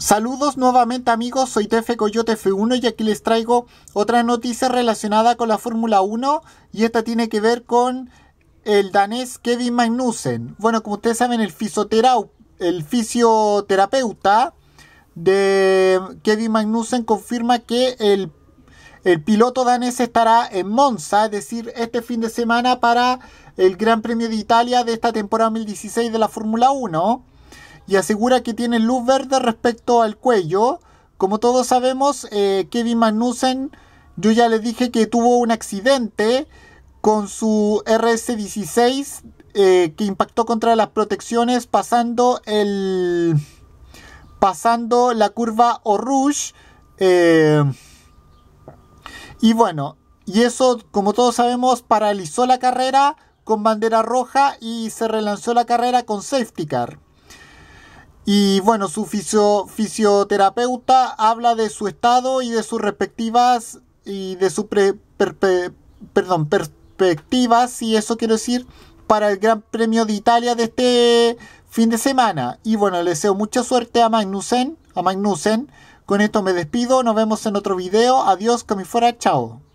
Saludos nuevamente amigos, soy TF Coyote F1 y aquí les traigo otra noticia relacionada con la Fórmula 1 y esta tiene que ver con el danés Kevin Magnussen. Bueno, como ustedes saben, el, el fisioterapeuta de Kevin Magnussen confirma que el, el piloto danés estará en Monza, es decir, este fin de semana para el Gran Premio de Italia de esta temporada 2016 de la Fórmula 1 y asegura que tiene luz verde respecto al cuello. Como todos sabemos, eh, Kevin Magnussen, yo ya le dije que tuvo un accidente con su RS-16 eh, que impactó contra las protecciones pasando pasando la curva O'Rouge. Eh, y bueno y eso como todos sabemos paralizó la carrera con bandera roja y se relanzó la carrera con safety car y bueno, su fisio, fisioterapeuta habla de su estado y de sus respectivas y de su perspectivas, y eso quiero decir, para el Gran Premio de Italia de este fin de semana. Y bueno, le deseo mucha suerte a Magnussen, a Magnussen. Con esto me despido, nos vemos en otro video. Adiós, que fuera, chao.